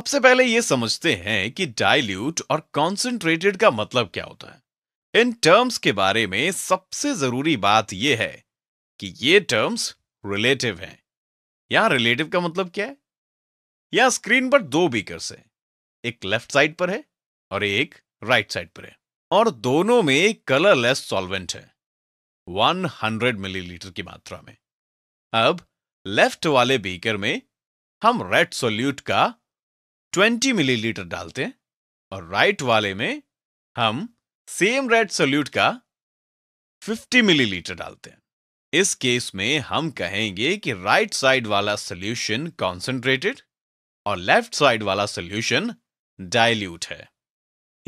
सबसे पहले यह समझते हैं कि डाइल्यूट और कॉन्सेंट्रेटेड का मतलब क्या होता है इन टर्म्स के बारे में सबसे जरूरी बात यह है कि ये टर्म्स रिलेटिव हैं यहां रिलेटिव का मतलब क्या है यहां स्क्रीन पर दो बीकर्स हैं एक लेफ्ट साइड पर है और एक राइट साइड पर है और दोनों में कलरलेस सॉल्वेंट है 100 मिलीलीटर की मात्रा में अब लेफ्ट वाले बीकर में हम रेड सोल्यूट का ट्वेंटी मिलीलीटर डालते हैं और राइट वाले में हम सेम रेड सोल्यूट का फिफ्टी मिलीलीटर डालते हैं इस केस में हम कहेंगे कि राइट साइड वाला सोल्यूशन कॉन्सेंट्रेटेड और लेफ्ट साइड वाला सोल्यूशन डायल्यूट है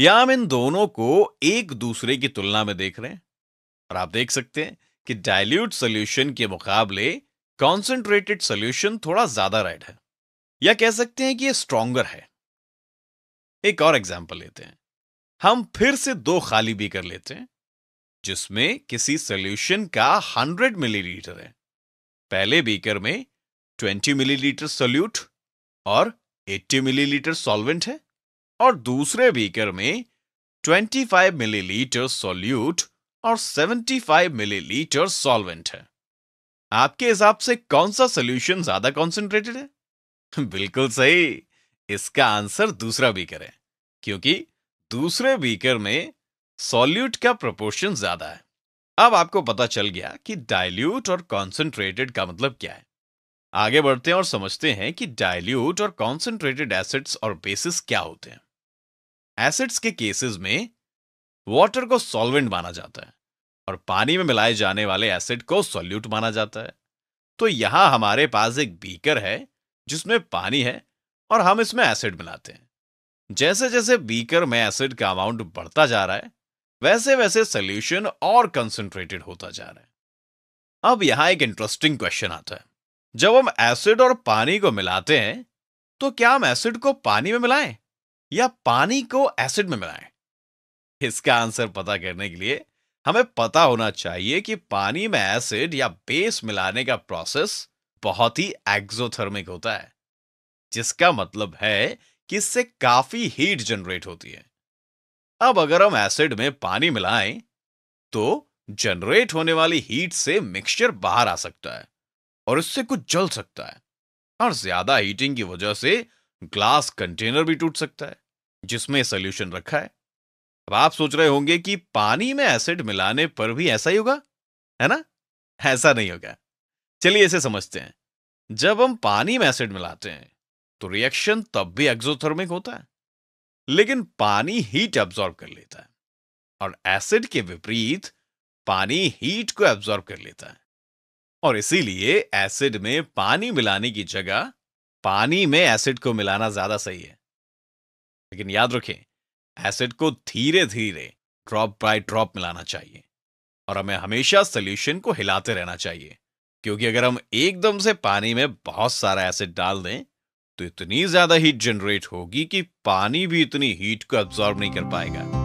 या हम इन दोनों को एक दूसरे की तुलना में देख रहे हैं और आप देख सकते हैं कि डायल्यूट सोल्यूशन के मुकाबले कॉन्सेंट्रेटेड सोल्यूशन थोड़ा ज्यादा रेड है या कह सकते हैं कि यह स्ट्रॉन्गर है एक और एग्जाम्पल लेते हैं हम फिर से दो खाली भी कर लेते हैं जिसमें किसी सोल्यूशन का 100 मिलीलीटर है पहले बीकर में 20 मिलीलीटर सोल्यूट और 80 मिलीलीटर सॉल्वेंट है और दूसरे बीकर में 25 मिलीलीटर सॉल्यूट और 75 मिलीलीटर सॉल्वेंट है आपके हिसाब से कौन सा सोल्यूशन ज्यादा कॉन्सेंट्रेटेड है बिल्कुल सही इसका आंसर दूसरा बीकर है क्योंकि दूसरे बीकर में सॉल्यूट का प्रोपोर्शन ज्यादा है अब आपको पता चल गया कि डाइल्यूट और कॉन्सेंट्रेटेड का मतलब क्या है आगे बढ़ते हैं और समझते हैं कि डाइल्यूट और कॉन्सेंट्रेटेड एसिड्स और बेसिस क्या होते हैं एसिड्स के केसेस में वाटर को सॉल्वेंट माना जाता है और पानी में मिलाए जाने वाले एसिड को सॉल्यूट माना जाता है तो यहां हमारे पास एक बीकर है जिसमें पानी है और हम इसमें एसिड मिलाते हैं जैसे जैसे बीकर में एसिड का अमाउंट बढ़ता जा रहा है वैसे वैसे सोल्यूशन और कंसेंट्रेटेड होता जा रहा है अब यहां एक इंटरेस्टिंग क्वेश्चन आता है जब हम एसिड और पानी को मिलाते हैं तो क्या हम एसिड को पानी में मिलाएं या पानी को एसिड में मिलाएं इसका आंसर पता करने के लिए हमें पता होना चाहिए कि पानी में एसिड या बेस मिलाने का प्रोसेस बहुत ही एक्सोथर्मिक होता है जिसका मतलब है कि इससे काफी हीट जनरेट होती है अब अगर हम एसिड में पानी मिलाएं तो जनरेट होने वाली हीट से मिक्सचर बाहर आ सकता है और इससे कुछ जल सकता है और ज्यादा हीटिंग की वजह से ग्लास कंटेनर भी टूट सकता है जिसमें सोल्यूशन रखा है अब आप सोच रहे होंगे कि पानी में एसिड मिलाने पर भी ऐसा ही होगा है ना ऐसा नहीं होगा चलिए इसे समझते हैं जब हम पानी में एसिड मिलाते हैं तो रिएक्शन तब भी एक्सोथर्मिक होता है लेकिन पानी हीट एब्जॉर्ब कर लेता है और एसिड के विपरीत पानी हीट को एब्जॉर्ब कर लेता है और इसीलिए एसिड में पानी मिलाने की जगह पानी में एसिड को मिलाना ज्यादा सही है लेकिन याद रखें एसिड को धीरे धीरे ड्रॉप बाय ड्रॉप मिलाना चाहिए और हमें हमेशा सोल्यूशन को हिलाते रहना चाहिए क्योंकि अगर हम एकदम से पानी में बहुत सारा एसिड डाल दें तो इतनी ज्यादा हीट जनरेट होगी कि पानी भी इतनी हीट को एब्जॉर्ब नहीं कर पाएगा